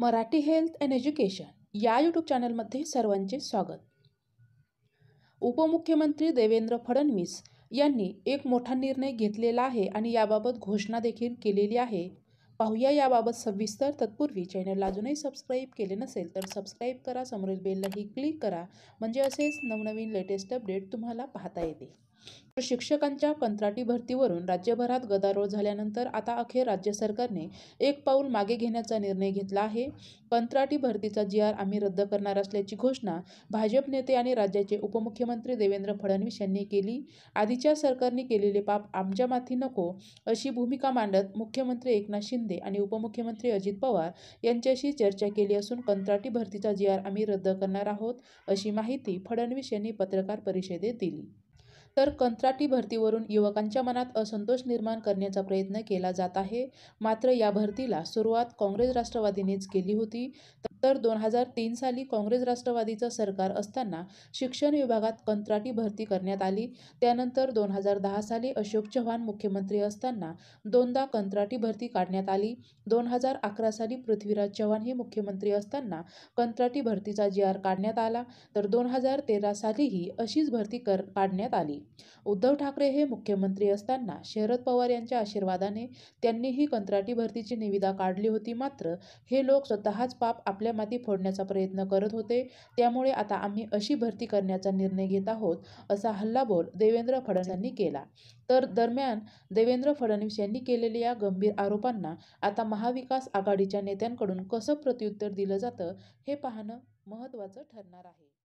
Marathi health and education या YouTube चॅनलमध्ये सर्वांचे स्वागत उपमुख्यमंत्री देवेंद्र फडणवीस यांनी एक मोठा निर्णय घेतलेला आहे आणि याबाबत घोषणा देखील केलेली आहे पाहूया याबाबत सविस्तर तत्पूर्वी चॅनलला अजूनही सबस्क्राईब केले नसेल तर सबस्क्राईब करा समोरील बेललाही क्लिक करा म्हणजे असेच नवनवीन लेटेस्ट अपडेट तुम्हाला पाहता येतील शिक्षकांच्या कंत्राटी भरतीवरून राज्यभरात गदारोळ झाल्यानंतर आता अखेर राज्य सरकारने एक पाऊल मागे घेण्याचा निर्णय घेतला आहे कंत्राटी भरतीचा जी आर आम्ही रद्द करणार असल्याची घोषणा भाजप नेते आणि राज्याचे उपमुख्यमंत्री देवेंद्र फडणवीस यांनी केली आधीच्या सरकारने केलेले पाप आमच्या माथी नको अशी भूमिका मांडत मुख्यमंत्री एकनाथ शिंदे आणि उपमुख्यमंत्री अजित पवार यांच्याशी चर्चा केली असून कंत्राटी भरतीचा जी आर आम्ही रद्द करणार आहोत अशी माहिती फडणवीस यांनी पत्रकार परिषदेत दिली तर कंत्राटी भरतीवरून युवकांच्या मनात असंतोष निर्माण करण्याचा प्रयत्न केला जात आहे मात्र या भरतीला सुरुवात काँग्रेस राष्ट्रवादीनेच केली होती तर दोन हजार तीन साली काँग्रेस राष्ट्रवादीचं सरकार असताना शिक्षण विभागात कंत्राटी भरती करण्यात आली त्यानंतर दोन हजार दहा साली अशोक चव्हाण मुख्यमंत्री असताना दोनदा कंत्राटी भरती काढण्यात आली दोन हजार अकरा साली पृथ्वीराज चव्हाण हे मुख्यमंत्री असताना कंत्राटी भरतीचा जी आर काढण्यात आला तर दोन हजार तेरा सालीही अशीच भरती कर काढण्यात आली उद्धव ठाकरे हे मुख्यमंत्री असताना शरद पवार यांच्या आशीर्वादाने त्यांनीही कंत्राटी भरतीची निविदा काढली होती मात्र हे लोक स्वतःच पाप आपल्या माती फोडण्याचा प्रयत्न करत होते त्यामुळे आता आम्ही अशी भरती करण्याचा निर्णय घेत आहोत असा हल्लाबोल देवेंद्र फडणवीसांनी केला तर दरम्यान देवेंद्र फडणवीस यांनी केलेल्या या गंभीर आरोपांना आता महाविकास आघाडीच्या नेत्यांकडून कसं प्रत्युत्तर दिलं जातं हे पाहणं महत्त्वाचं ठरणार आहे